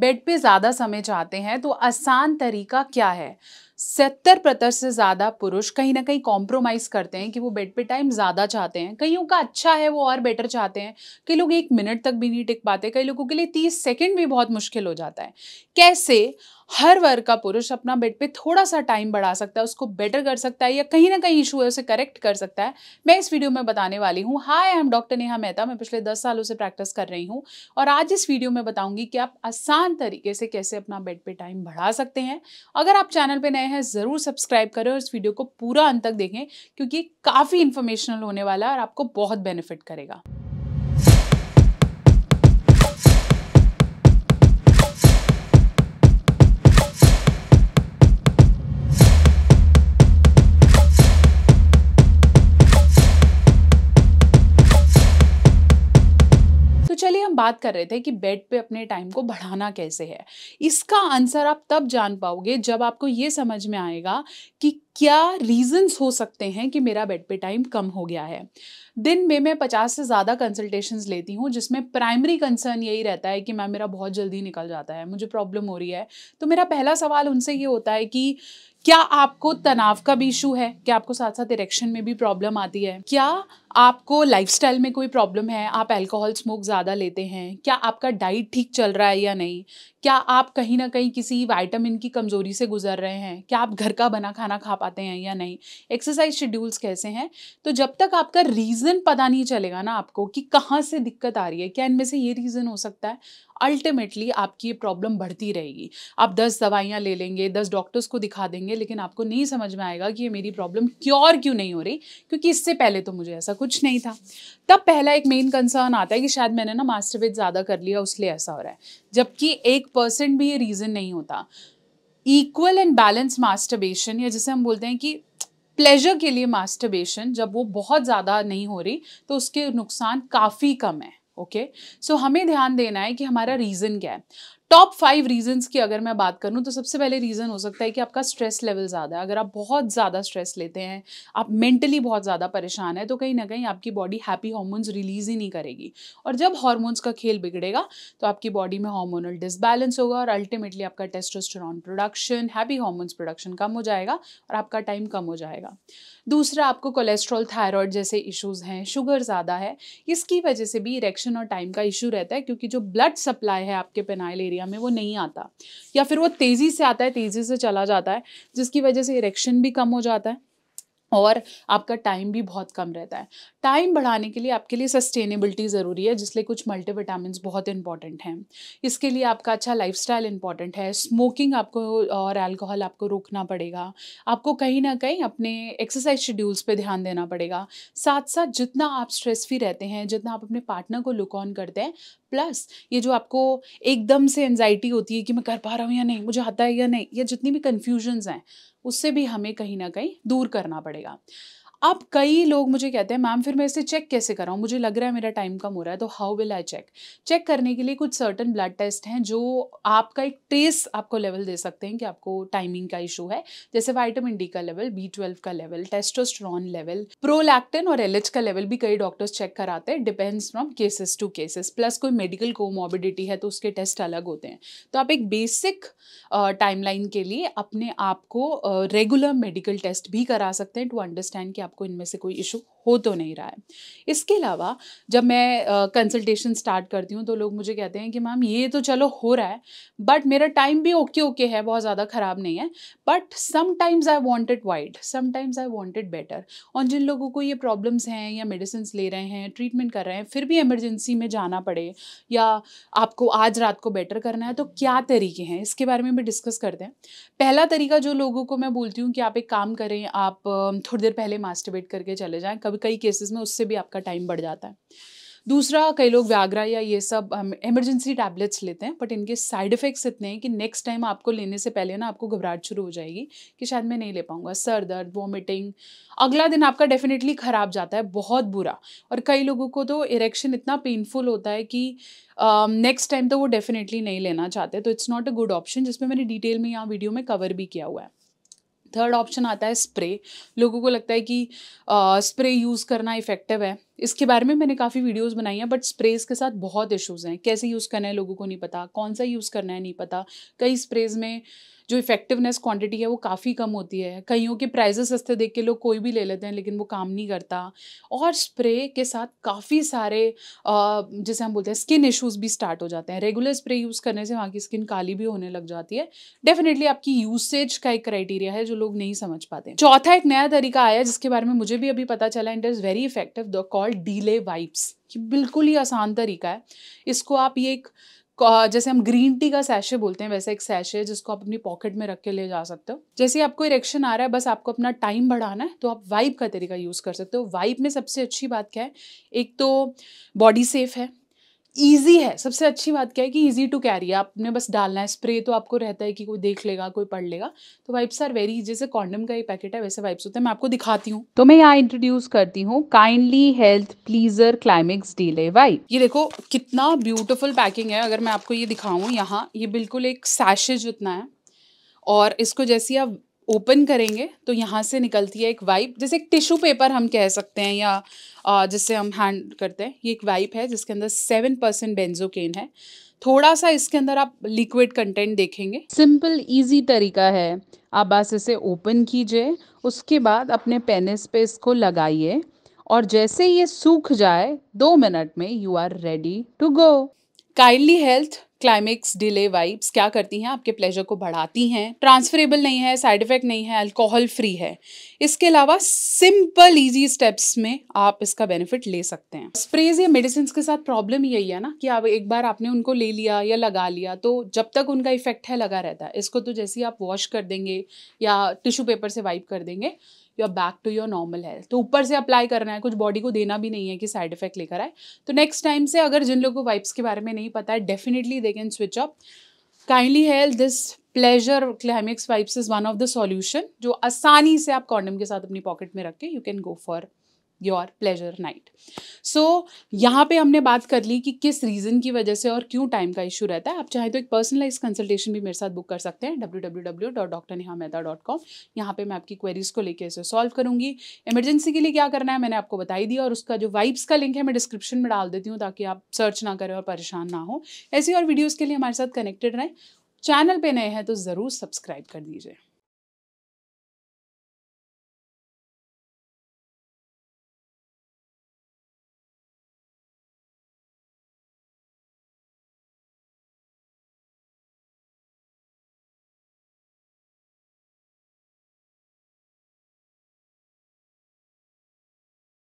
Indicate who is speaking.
Speaker 1: Bed पे ज़्यादा समय चाहते हैं तो आसान तरीका क्या है सत्तर प्रतिशत से ज़्यादा पुरुष कहीं ना कहीं कॉम्प्रोमाइज करते हैं कि वो बेड पे टाइम ज़्यादा चाहते हैं कईयों का अच्छा है वो और बेटर चाहते हैं कई लोग एक मिनट तक भी नहीं टिक पाते कई लोगों के लिए तीस सेकेंड भी बहुत मुश्किल हो जाता है कैसे हर वर्ग का पुरुष अपना बेड पे थोड़ा सा टाइम बढ़ा सकता है उसको बेटर कर सकता है या कहीं ना कहीं इशू है उसे करेक्ट कर सकता है मैं इस वीडियो में बताने वाली हूँ hi I am doctor Neha Mehta मैं पिछले दस सालों से प्रैक्टिस कर रही हूँ और आज इस वीडियो में बताऊंगी कि आप आसान तरीके से कैसे अपना बेड पे टाइम बढ़ा सकते हैं अगर आप चैनल पर नए हैं ज़रूर सब्सक्राइब करें और इस वीडियो को पूरा अंत तक देखें क्योंकि काफ़ी इन्फॉर्मेशनल होने वाला है और आपको बहुत बेनिफिट करेगा बात कर रहे थे कि बेड पे अपने टाइम को बढ़ाना कैसे है इसका आंसर आप तब जान पाओगे जब आपको ये समझ में आएगा कि क्या रीज़न्स हो सकते हैं कि मेरा बेड पे टाइम कम हो गया है दिन में मैं पचास से ज़्यादा कंसल्टेशंस लेती हूँ जिसमें प्राइमरी कंसर्न यही रहता है कि मैम मेरा बहुत जल्दी निकल जाता है मुझे प्रॉब्लम हो रही है तो मेरा पहला सवाल उनसे ये होता है कि क्या आपको तनाव का भी इशू है क्या आपको साथ साथ इरेक्शन में भी प्रॉब्लम आती है क्या आपको लाइफस्टाइल में कोई प्रॉब्लम है आप अल्कोहल स्मोक ज़्यादा लेते हैं क्या आपका डाइट ठीक चल रहा है या नहीं क्या आप कहीं ना कहीं किसी वाइटामिन की कमज़ोरी से गुजर रहे हैं क्या आप घर का बना खाना खा पाते हैं या नहीं एक्सरसाइज शेड्यूल्स कैसे हैं तो जब तक आपका रीज़न पता नहीं चलेगा ना आपको कि कहाँ से दिक्कत आ रही है क्या इनमें से ये रीज़न हो सकता है अल्टीमेटली आपकी ये प्रॉब्लम बढ़ती रहेगी आप दस दवाइयाँ ले लेंगे दस डॉक्टर्स को दिखा देंगे लेकिन आपको नहीं समझ में आएगा कि ये मेरी प्रॉब्लम क्योर क्यों नहीं हो रही क्योंकि इससे पहले तो मुझे ऐसा कुछ नहीं था तब पहला एक मेन कंसर्न आता है कि शायद मैंने ना मास्टरवेट ज़्यादा कर लिया उसलिए ऐसा हो रहा है जबकि एक परसेंट भी ये रीज़न नहीं होता इक्वल एंड बैलेंस मास्टरबेशन या जिसे हम बोलते हैं कि प्लेजर के लिए मास्टरबेशन जब वो बहुत ज़्यादा नहीं हो रही तो उसके नुकसान काफ़ी कम है ओके okay? सो so, हमें ध्यान देना है कि हमारा रीज़न क्या है टॉप फाइव रीजंस की अगर मैं बात करूँ तो सबसे पहले रीज़न हो सकता है कि आपका स्ट्रेस लेवल ज़्यादा है अगर आप बहुत ज़्यादा स्ट्रेस लेते हैं आप मेंटली बहुत ज़्यादा परेशान है तो कहीं ना कहीं आपकी बॉडी हैप्पी हॉर्मोन्स रिलीज़ ही नहीं करेगी और जब हॉर्मोन्स का खेल बिगड़ेगा तो आपकी बॉडी में हार्मोनल डिसबैलेंस होगा और अल्टीमेटली आपका testosterone production happy hormones production कम हो जाएगा और आपका टाइम कम हो जाएगा दूसरा आपको कोलेस्ट्रॉल थायरॉयड जैसे इशूज़ हैं शुगर ज़्यादा है इसकी वजह से भी इरेक्शन और टाइम का इशू रहता है क्योंकि जो ब्लड सप्लाई है आपके पेनाइल एरिया एरिया में वो नहीं आता या फिर वो तेज़ी से आता है तेज़ी से चला जाता है जिसकी वजह से इरेक्शन भी कम हो जाता है और आपका टाइम भी बहुत कम रहता है टाइम बढ़ाने के लिए आपके लिए सस्टेनेबिलिटी ज़रूरी है जिसलिए कुछ मल्टीविटामिन बहुत इंपॉर्टेंट हैं इसके लिए आपका अच्छा लाइफस्टाइल इंपॉर्टेंट है स्मोकिंग आपको और अल्कोहल आपको रोकना पड़ेगा आपको कहीं ना कहीं अपने एक्सरसाइज शेड्यूल्स पर ध्यान देना पड़ेगा साथ साथ जितना आप स्ट्रेस फ्री रहते हैं जितना आप अपने पार्टनर को लुक ऑन करते हैं प्लस ये जो आपको एकदम से एनजाइटी होती है कि मैं कर पा रहा हूँ या नहीं मुझे आता है या नहीं या जितनी भी कन्फ्यूजन्स हैं उससे भी हमें कहीं ना कहीं दूर करना पड़ेगा अब कई लोग मुझे कहते हैं मैम फिर मैं इसे चेक कैसे कराऊँ मुझे लग रहा है मेरा टाइम कम हो रहा है तो how will I check check करने के लिए कुछ सर्टन ब्लड टेस्ट हैं जो आपका एक ट्रेस आपको लेवल दे सकते हैं कि आपको टाइमिंग का इशू है जैसे वाइटामिन डी का लेवल बी ट्वेल्व का लेवल टेस्टोस्ट्रॉन लेवल प्रोलैक्टिन और एल का लेवल भी कई डॉक्टर्स चेक कराते हैं depends from cases to cases plus कोई मेडिकल कोमोबिडिटी है तो उसके टेस्ट अलग होते हैं तो आप एक बेसिक टाइमलाइन के लिए अपने आप को रेगुलर मेडिकल टेस्ट भी करा सकते हैं टू अंडरस्टैंड कि आपको इनमें से कोई इशू हो तो नहीं रहा है इसके अलावा जब मैं कंसल्टेशन uh, स्टार्ट करती हूँ तो लोग मुझे कहते हैं कि मैम ये तो चलो हो रहा है बट मेरा टाइम भी ओके ओके है बहुत ज़्यादा ख़राब नहीं है but sometimes I want it wide sometimes I want it better और जिन लोगों को ये प्रॉब्लम्स हैं या मेडिसिन ले रहे हैं ट्रीटमेंट कर रहे हैं फिर भी एमरजेंसी में जाना पड़े या आपको आज रात को बेटर करना है तो क्या तरीके हैं इसके बारे में भी डिस्कस करते हैं पहला तरीका जो लोगों को मैं बोलती हूँ कि आप एक काम करें आप थोड़ी देर पहले मास्टरबेट करके चले जाएँ कभी कई केसेस में उससे भी आपका टाइम बढ़ जाता है दूसरा कई लोग व्याग्रा या ये सब इमरजेंसी टैबलेट्स लेते हैं बट इनके साइड इफ़ेक्ट्स इतने हैं कि नेक्स्ट टाइम आपको लेने से पहले ना आपको घबराहट शुरू हो जाएगी कि शायद मैं नहीं ले पाऊंगा सर दर्द वॉमिटिंग अगला दिन आपका डेफिनेटली ख़राब जाता है बहुत बुरा और कई लोगों को तो इरेक्शन इतना पेनफुल होता है कि नेक्स्ट uh, टाइम तो वो डेफिनेटली नहीं लेना चाहते तो it's not a good option जिसमें मैंने डिटेल में यहाँ वीडियो में कवर भी किया हुआ है थर्ड ऑप्शन आता है स्प्रे लोगों को लगता है कि स्प्रे यूज़ करना इफ़ेक्टिव है इसके बारे में मैंने काफ़ी वीडियोस बनाई हैं बट स्प्रेज के साथ बहुत इश्यूज हैं कैसे यूज़ करना है लोगों को नहीं पता कौन सा यूज़ करना है नहीं पता कई स्प्रेज में जो इफेक्टिवनेस क्वांटिटी है वो काफ़ी कम होती है कईयों के प्राइजेस सस्ते देख के लोग कोई भी ले लेते हैं लेकिन वो काम नहीं करता और स्प्रे के साथ काफ़ी सारे जैसे हम बोलते हैं स्किन इश्यूज़ भी स्टार्ट हो जाते हैं रेगुलर स्प्रे यूज़ करने से वहाँ की स्किन काली भी होने लग जाती है डेफिनेटली आपकी यूसेज का एक क्राइटेरिया है जो लोग नहीं समझ पाते चौथा एक नया तरीका आया जिसके बारे में मुझे भी अभी पता चला and is very effective the call called delay wipes ये बिल्कुल ही आसान तरीका है इसको आप ये एक जैसे हम ग्रीन टी का सैशे बोलते हैं वैसे एक सैशे जिसको आप अपनी पॉकेट में रख के ले जा सकते हो जैसे आपको इरेक्शन आ रहा है बस आपको अपना टाइम बढ़ाना है तो आप वाइप का तरीका यूज़ कर सकते हो वाइप में सबसे अच्छी बात क्या है एक तो बॉडी सेफ है ईजी है सबसे अच्छी बात क्या है कि ईजी टू कैरी आपने बस डालना है स्प्रे तो आपको रहता है कि कोई देख लेगा कोई पढ़ लेगा तो वाइप्स आर वेरी जैसे कॉन्डम का ही पैकेट है वैसे वाइप्स होते हैं मैं आपको दिखाती हूँ तो मैं यहाँ इंट्रोड्यूस करती हूँ kindly health pleasure climax delay wipe ये देखो कितना ब्यूटिफुल पैकिंग है अगर मैं आपको ये दिखाऊँ यहाँ ये बिल्कुल एक सैशेज जितना है और इसको जैसे आप ओपन करेंगे तो यहाँ से निकलती है एक वाइप जैसे एक टिश्यू पेपर हम कह सकते हैं या जिससे हम हैंड करते हैं ये एक वाइप है जिसके अंदर सेवन परसेंट बेंजोकेन है थोड़ा सा इसके अंदर आप लिक्विड कंटेंट देखेंगे सिंपल इजी तरीका है आप बस इसे ओपन कीजिए उसके बाद अपने पेनिस पे इसको लगाइए और जैसे ये सूख जाए दो मिनट में you are ready to go kindly health climax delay vibes क्या करती हैं आपके प्लेजर को बढ़ाती हैं ट्रांसफरेबल नहीं है साइड इफ़ेक्ट नहीं है अल्कोहल फ्री है इसके अलावा सिंपल इजी स्टेप्स में आप इसका बेनिफिट ले सकते हैं स्प्रेज या मेडिसिन के साथ प्रॉब्लम यही है ना कि आप एक बार आपने उनको ले लिया या लगा लिया तो जब तक उनका इफेक्ट है लगा रहता है इसको तो जैसे ही आप वॉश कर देंगे या टिश्यू पेपर से वाइप कर देंगे your back to your normal health तो ऊपर से अप्लाई करना है कुछ बॉडी को देना भी नहीं है कि साइड इफेक्ट लेकर आए तो नेक्स्ट टाइम से अगर जिन लोगों को वाइप्स के बारे में नहीं पता है definitely they can switch up. Kindly help this pleasure climax wipes is one of the solution जो आसानी से आप कॉन्डम के साथ अपनी पॉकेट में रख के you can go for your pleasure night so यहाँ पे हमने बात कर ली कि किस रीज़न की वजह से और क्यों टाइम का इशू रहता है आप चाहे तो एक पर्सनलाइज कंसल्टेशन भी मेरे साथ बुक कर सकते हैं W W W dot doctor Neha Mehta dot com यहाँ पर मैं आपकी क्वेरीज़ को लेकर इसे सॉल्व करूँगी इमरजेंसी के लिए क्या करना है मैंने आपको बताई दिया और उसका जो वाइब्स का लिंक है मैं डिस्क्रिप्शन में डाल देती हूँ ताकि आप सर्च ना करें और परेशान ना हो ऐसी और वीडियोज़ के लिए हमारे साथ कनेक्टेड रहें चैनल पर नए हैं तो ज़रूर सब्सक्राइब कर दीजिए